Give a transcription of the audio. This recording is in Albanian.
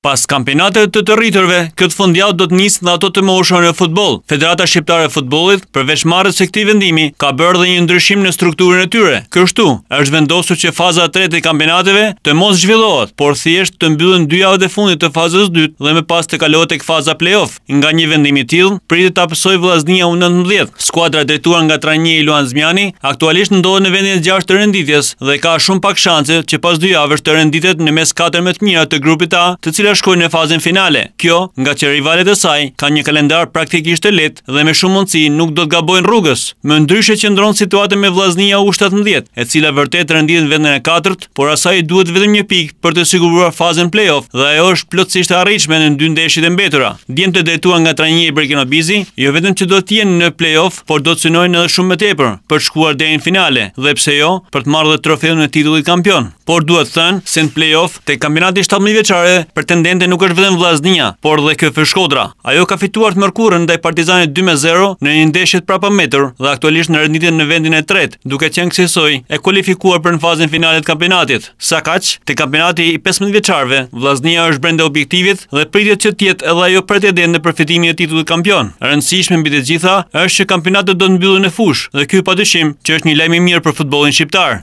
Pas kampionatet të të rriturve, këtë fundjavë do të njësë dhe ato të moshën e futbol. Federata Shqiptare e Futbolit, përveç marës se këti vendimi, ka bërë dhe një ndryshim në strukturën e tyre. Kështu, është vendosur që faza 3 e kampionateve të mos zhvillohet, por thjesht të mbyllën dy javët e fundit të fazës 2 dhe me pas të kalohet e këfaza playoff. Nga një vendimi tjil, pritë të apësoj vlaznia u 19. Skuadra drejtuar nga trajnje i Luan Zmiani, aktualisht në vendin 6 të renditjes dhe ka shumë pak pas dy të renditet në mes të të grupit A, të cila shkoj në fazën finale. Kjo, nga që rivalet e saj, ka një kalendar praktikisht të let, dhe me shumë mundësi nuk do të gabojnë rrugës. Më ndryshe që ndronë situatën me vlaznia u 17, e cila vërtet rëndit në vendin e 4, por asaj duhet vetëm një pik për të siguruar fazën playoff dhe ajo është plotësisht arrichme në dy ndeshit e mbetura. Djemë të detua nga trajnje i Brekino Bizi, jo vetëm që do t'jenë në playoff, por do të synojnë edhe shumë më tepër për shkuar dhe në finale, dhe pse jo për të marrë dhe trofeu në titullit kampion. Por duhet thënë se në playoff të kampionati 7.000 veçare për të pretendente nuk është vetëm Vllaznia, por dhe KF Shkodra. Ajo ka fituar të mërkurën ndaj Partizanit 2-0 në një ndeshje të prapametur dhe aktualisht në rënditje në vendin e tretë, duke qenë kësisoj e kualifikuar për në fazën finale të kampionatit. Sa kaq, te kampionati i 15 vjeçarëve, Vllaznia është brenda objektivit dhe pritjet që tjetë edhe ajo pretendente për fitimin e titullit kampion. Rëndësishme mbi të gjitha është që kampionati do të mbyllë në fushë dhe ky padyshim është një lajm i mirë për futbollin shqiptar.